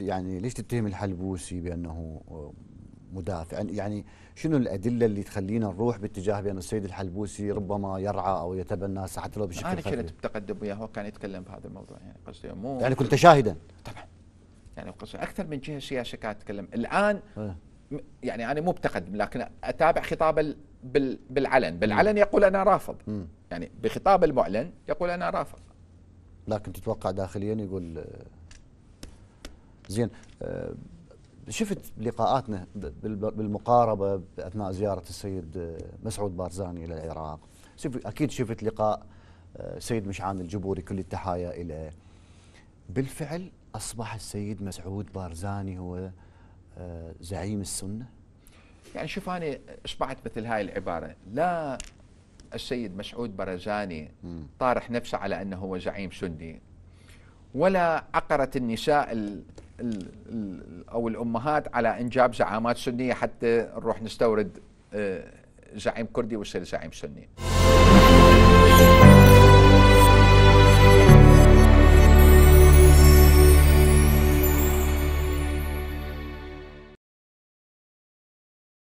يعني ليش تتهم الحلبوسي بانه مدافع يعني, يعني شنو الادله اللي تخلينا نروح باتجاه بان السيد الحلبوسي ربما يرعى او يتبنى حتى لو بشكل انا كنت بتقدم وياه وكان يتكلم بهذا الموضوع يعني قصدي مو يعني كنت شاهدا طبعا يعني قصدي اكثر من جهه سياسيه كانت تتكلم الان إيه. يعني انا مو بتقدم لكن اتابع خطابه بالعلن بالعلن يقول انا رافض يعني بخطابه المعلن يقول انا رافض لكن تتوقع داخليا يقول زين آه، شفت لقاءاتنا بالمقاربه اثناء زياره السيد آه، مسعود بارزاني الى العراق شفت اكيد شفت لقاء السيد آه، مشعان الجبوري كل التحايا اليه بالفعل اصبح السيد مسعود بارزاني هو زعيم السنه يعني شوف انا اشبعت مثل هاي العباره لا السيد مسعود بارزاني طارح نفسه على انه هو زعيم سني ولا عقرت النساء او الامهات على انجاب زعامات سنيه حتى نروح نستورد آه، زعيم كردي ويصير زعيم سني.